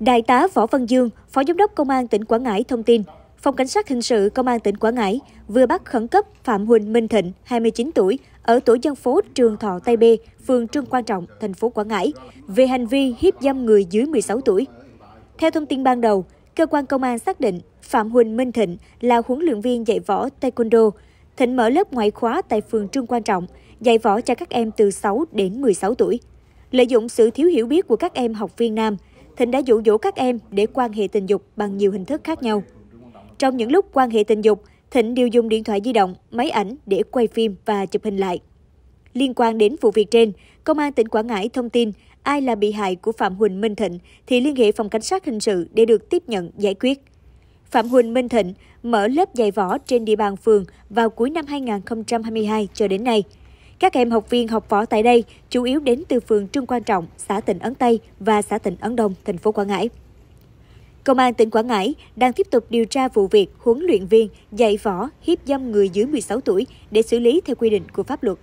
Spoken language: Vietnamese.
Đại tá Võ Văn Dương, Phó Giám đốc Công an tỉnh Quảng Ngãi thông tin, Phòng Cảnh sát Hình sự Công an tỉnh Quảng Ngãi vừa bắt khẩn cấp Phạm Huỳnh Minh Thịnh, 29 tuổi, ở tổ dân phố Trường Thọ Tây B, phường Trương quang Trọng, thành phố Quảng Ngãi, về hành vi hiếp dâm người dưới 16 tuổi. Theo thông tin ban đầu, cơ quan công an xác định Phạm Huỳnh Minh Thịnh là huấn luyện viên dạy võ Taekwondo. Thịnh mở lớp ngoại khóa tại phường Trương quang Trọng, dạy võ cho các em từ 6 đến 16 tuổi. Lợi dụng sự thiếu hiểu biết của các em học viên nam, Thịnh đã dụ dỗ các em để quan hệ tình dục bằng nhiều hình thức khác nhau. Trong những lúc quan hệ tình dục, Thịnh đều dùng điện thoại di động, máy ảnh để quay phim và chụp hình lại. Liên quan đến vụ việc trên, Công an tỉnh Quảng Ngãi thông tin ai là bị hại của Phạm Huỳnh Minh Thịnh thì liên hệ phòng cảnh sát hình sự để được tiếp nhận giải quyết. Phạm Huỳnh Minh Thịnh mở lớp dạy võ trên địa bàn phường vào cuối năm 2022 cho đến nay. Các em học viên học võ tại đây chủ yếu đến từ phường Trương Quan Trọng, xã Tịnh Ấn Tây và xã Tịnh Ấn Đông, thành phố Quảng Ngãi. Công an tỉnh Quảng Ngãi đang tiếp tục điều tra vụ việc huấn luyện viên dạy võ hiếp dâm người dưới 16 tuổi để xử lý theo quy định của pháp luật.